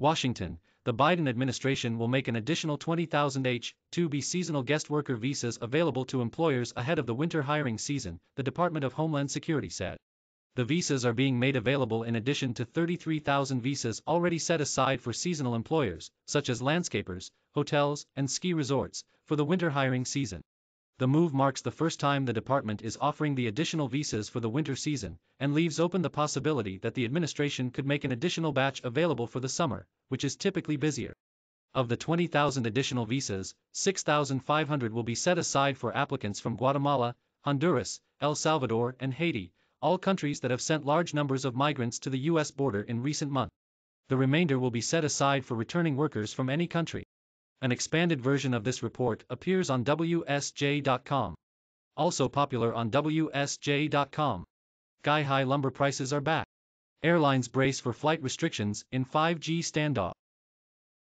Washington, the Biden administration will make an additional 20,000 H-2B seasonal guest worker visas available to employers ahead of the winter hiring season, the Department of Homeland Security said. The visas are being made available in addition to 33,000 visas already set aside for seasonal employers, such as landscapers, hotels, and ski resorts, for the winter hiring season the move marks the first time the department is offering the additional visas for the winter season, and leaves open the possibility that the administration could make an additional batch available for the summer, which is typically busier. Of the 20,000 additional visas, 6,500 will be set aside for applicants from Guatemala, Honduras, El Salvador, and Haiti, all countries that have sent large numbers of migrants to the U.S. border in recent months. The remainder will be set aside for returning workers from any country. An expanded version of this report appears on WSJ.com. Also popular on WSJ.com. Sky high lumber prices are back. Airlines brace for flight restrictions in 5G standoff.